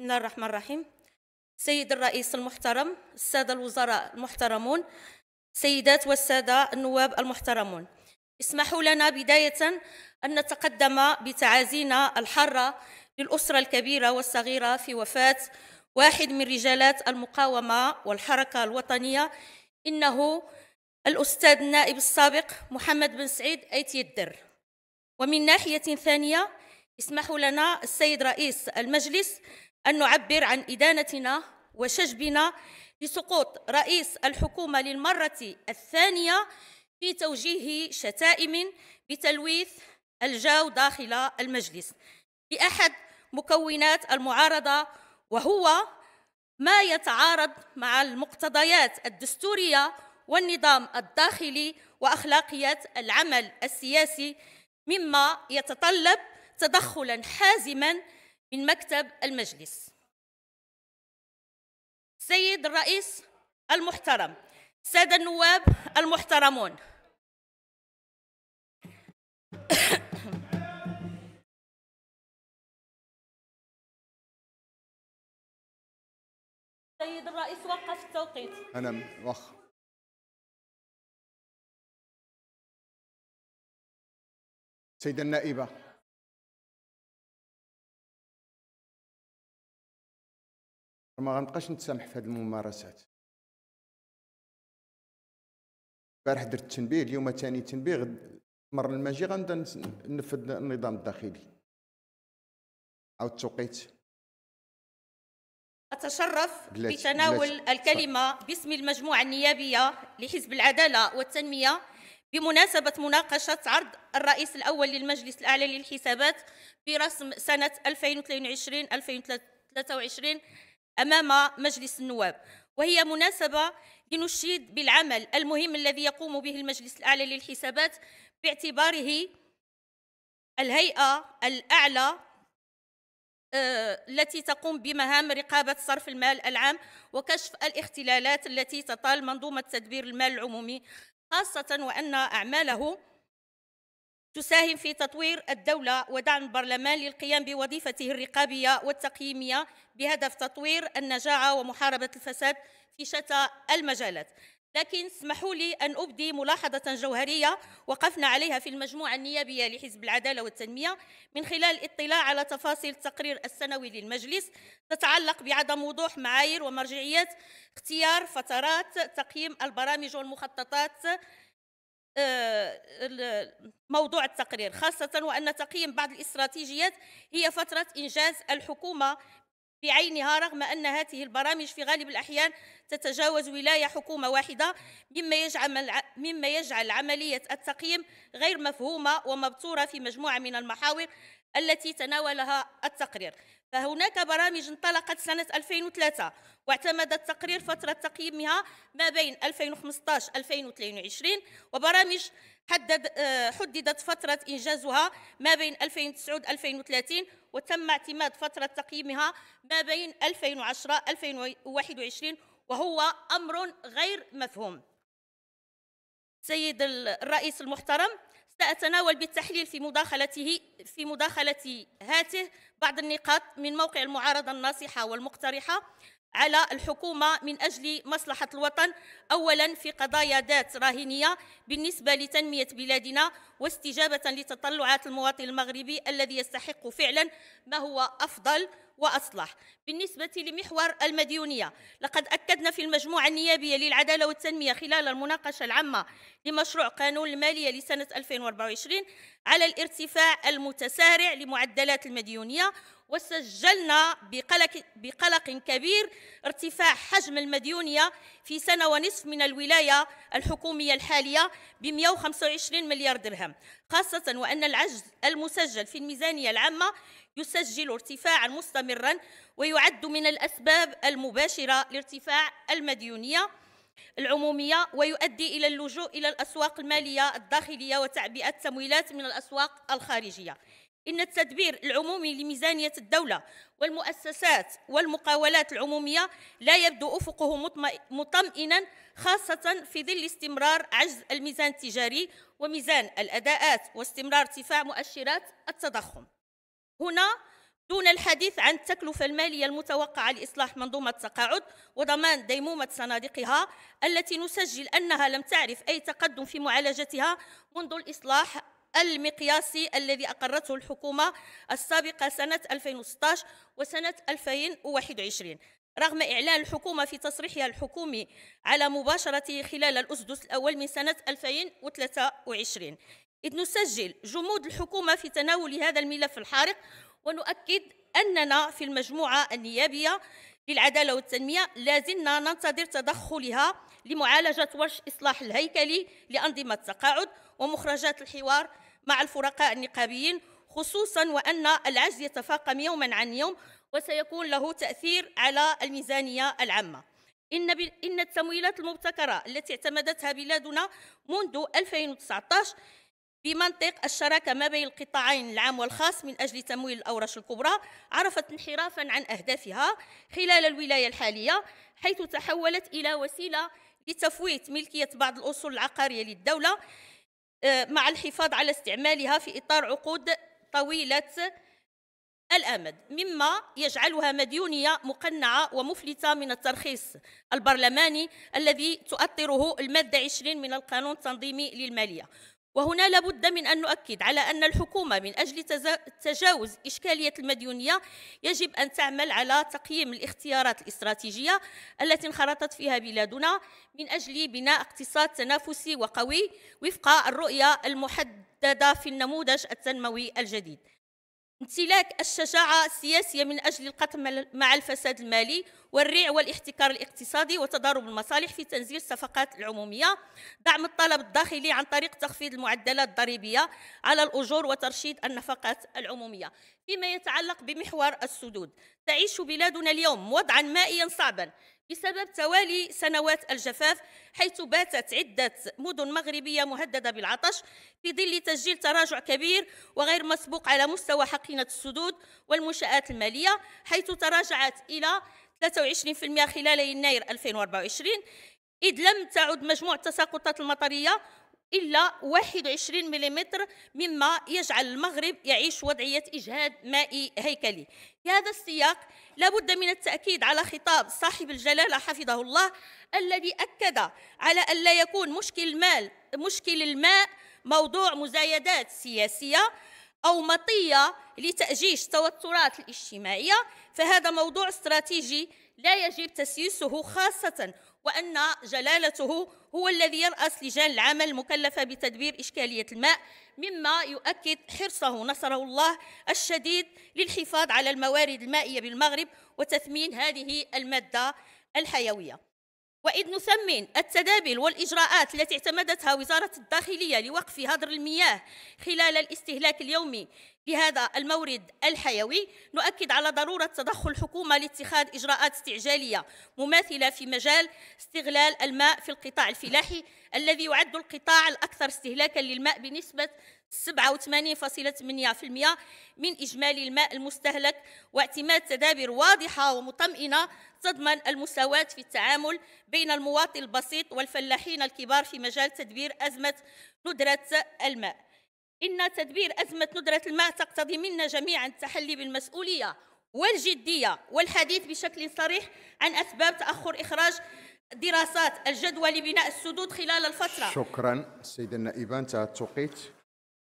بسم الله الرحمن الرحيم سيد الرئيس المحترم السادة الوزراء المحترمون سيدات والسادة النواب المحترمون اسمحوا لنا بداية أن نتقدم بتعازينا الحارة للأسرة الكبيرة والصغيرة في وفاة واحد من رجالات المقاومة والحركة الوطنية إنه الأستاذ النائب السابق محمد بن سعيد أيتي الدر ومن ناحية ثانية اسمحوا لنا السيد رئيس المجلس أن نعبر عن إدانتنا وشجبنا لسقوط رئيس الحكومة للمرة الثانية في توجيه شتائم بتلويث الجو داخل المجلس لأحد مكونات المعارضة وهو ما يتعارض مع المقتضيات الدستورية والنظام الداخلي وأخلاقيات العمل السياسي مما يتطلب تدخلا حازما من مكتب المجلس سيد الرئيس المحترم سادة النواب المحترمون سيد الرئيس وقف التوقيت أنا وخ سيدة النائبة ما غنبقاش نتسامح في هذه الممارسات البارح درت تنبيه اليوم ثاني تنبيه مر الماجي غنبدا ننفذ النظام الداخلي عاود التوقيت أتشرف بلاتي. بتناول بلاتي. الكلمة صح. باسم المجموعة النيابية لحزب العدالة والتنمية بمناسبة مناقشة عرض الرئيس الأول للمجلس الأعلى للحسابات برسم سنة 2022-2023 أمام مجلس النواب وهي مناسبة لنشيد بالعمل المهم الذي يقوم به المجلس الأعلى للحسابات باعتباره الهيئة الأعلى آه، التي تقوم بمهام رقابة صرف المال العام وكشف الاختلالات التي تطال منظومة تدبير المال العمومي خاصة وأن أعماله تساهم في تطوير الدولة ودعم البرلمان للقيام بوظيفته الرقابية والتقييمية بهدف تطوير النجاعة ومحاربة الفساد في شتى المجالات لكن اسمحوا لي أن أبدي ملاحظة جوهرية وقفنا عليها في المجموعة النيابية لحزب العدالة والتنمية من خلال الاطلاع على تفاصيل التقرير السنوي للمجلس تتعلق بعدم وضوح معايير ومرجعيات اختيار فترات تقييم البرامج والمخططات آه، موضوع التقرير خاصة وأن تقييم بعض الاستراتيجيات هي فترة إنجاز الحكومة بعينها رغم أن هذه البرامج في غالب الأحيان تتجاوز ولاية حكومة واحدة مما يجعل, مما يجعل عملية التقييم غير مفهومة ومبتورة في مجموعة من المحاور التي تناولها التقرير فهناك برامج انطلقت سنة 2003 واعتمد التقرير فترة تقييمها ما بين 2015-2022 وبرامج حدد آه، حددت فترة إنجازها ما بين 2009-2030 وتم اعتماد فترة تقييمها ما بين 2010-2021 وهو أمر غير مفهوم سيد الرئيس المحترم سأتناول بالتحليل في مداخلته في مداخلة هاته بعض النقاط من موقع المعارضة الناصحة والمقترحة على الحكومة من أجل مصلحة الوطن أولا في قضايا ذات راهنية بالنسبة لتنمية بلادنا واستجابة لتطلعات المواطن المغربي الذي يستحق فعلا ما هو أفضل وأصلح بالنسبة لمحور المديونية لقد أكدنا في المجموعة النيابية للعدالة والتنمية خلال المناقشة العامة لمشروع قانون المالية لسنة 2024 على الارتفاع المتسارع لمعدلات المديونية وسجلنا بقلق, بقلق كبير ارتفاع حجم المديونية في سنة ونصف من الولاية الحكومية الحالية ب 125 مليار درهم خاصة وأن العجز المسجل في الميزانية العامة يسجل ارتفاعا مستمرا ويعد من الأسباب المباشرة لارتفاع المديونية العمومية ويؤدي إلى اللجوء إلى الأسواق المالية الداخلية وتعبئة تمويلات من الأسواق الخارجية إن التدبير العمومي لميزانية الدولة والمؤسسات والمقاولات العمومية لا يبدو أفقه مطمئنا خاصة في ظل استمرار عجز الميزان التجاري وميزان الأداءات واستمرار ارتفاع مؤشرات التضخم هنا دون الحديث عن التكلفة المالية المتوقعة لإصلاح منظومة التقاعد وضمان ديمومة صناديقها التي نسجل أنها لم تعرف أي تقدم في معالجتها منذ الإصلاح المقياسي الذي أقرته الحكومة السابقة سنة 2016 وسنة 2021 رغم إعلان الحكومة في تصريحها الحكومي على مباشرته خلال الأسدس الأول من سنة 2023 إذ نسجل جمود الحكومة في تناول هذا الملف الحارق ونؤكد أننا في المجموعة النيابية للعدالة والتنمية لازلنا ننتظر تدخلها لمعالجة ورش إصلاح الهيكلي لأنظمة التقاعد ومخرجات الحوار مع الفرقاء النقابيين خصوصا وأن العجز يتفاقم يوما عن يوم وسيكون له تأثير على الميزانية العامة إن, إن التمويلات المبتكرة التي اعتمدتها بلادنا منذ 2019 بمنطق الشراكة ما بين القطاعين العام والخاص من أجل تمويل الأورش الكبرى عرفت انحرافا عن أهدافها خلال الولاية الحالية حيث تحولت إلى وسيلة لتفويت ملكية بعض الأصول العقارية للدولة آه، مع الحفاظ على استعمالها في إطار عقود طويلة الامد مما يجعلها مديونيه مقنعه ومفلته من الترخيص البرلماني الذي تؤطره الماده 20 من القانون التنظيمي للماليه وهنا لابد من أن نؤكد على أن الحكومة من أجل تجاوز إشكالية المديونية يجب أن تعمل على تقييم الاختيارات الاستراتيجية التي انخرطت فيها بلادنا من أجل بناء اقتصاد تنافسي وقوي وفق الرؤية المحددة في النموذج التنموي الجديد امتلاك الشجاعة السياسية من أجل القتل مع الفساد المالي والريع والاحتكار الاقتصادي وتضارب المصالح في تنزيل الصفقات العمومية دعم الطلب الداخلي عن طريق تخفيض المعدلات الضريبية على الأجور وترشيد النفقات العمومية فيما يتعلق بمحور السدود تعيش بلادنا اليوم وضعا مائيا صعبا بسبب توالي سنوات الجفاف حيث باتت عدة مدن مغربية مهددة بالعطش في ظل تسجيل تراجع كبير وغير مسبوق على مستوى حقينة السدود والمنشآت المالية حيث تراجعت إلى 23% خلال يناير 2024 إذ لم تعد مجموع التساقطات المطرية إلا 21 ملم مما يجعل المغرب يعيش وضعية إجهاد مائي هيكلي في هذا السياق لابد من التأكيد على خطاب صاحب الجلالة حفظه الله الذي أكد على أن لا يكون مشكل المال مشكل الماء موضوع مزايدات سياسية أو مطية لتأجيج التوترات الاجتماعية فهذا موضوع استراتيجي لا يجب تسييسه خاصة وأن جلالته هو الذي يرأس لجان العمل المكلفة بتدبير إشكالية الماء مما يؤكد حرصه نصره الله الشديد للحفاظ على الموارد المائية بالمغرب وتثمين هذه المادة الحيوية وإذ نثمن التدابير والإجراءات التي اعتمدتها وزارة الداخلية لوقف هدر المياه خلال الاستهلاك اليومي في هذا المورد الحيوي نؤكد على ضرورة تدخل الحكومة لاتخاذ إجراءات استعجالية مماثلة في مجال استغلال الماء في القطاع الفلاحي الذي يعد القطاع الأكثر استهلاكا للماء بنسبة 87.8% من إجمالي الماء المستهلك واعتماد تدابير واضحة ومطمئنة تضمن المساواة في التعامل بين المواطن البسيط والفلاحين الكبار في مجال تدبير أزمة ندرة الماء إن تدبير أزمة ندرة الماء تقتضي منا جميعا التحلي بالمسؤولية والجدية والحديث بشكل صريح عن أسباب تأخر إخراج دراسات الجدوى لبناء السدود خلال الفترة شكرا السيدة النائبة انتهى التوقيت